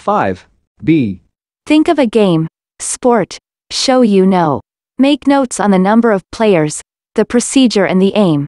5. B. Think of a game, sport, show you know. Make notes on the number of players, the procedure and the aim.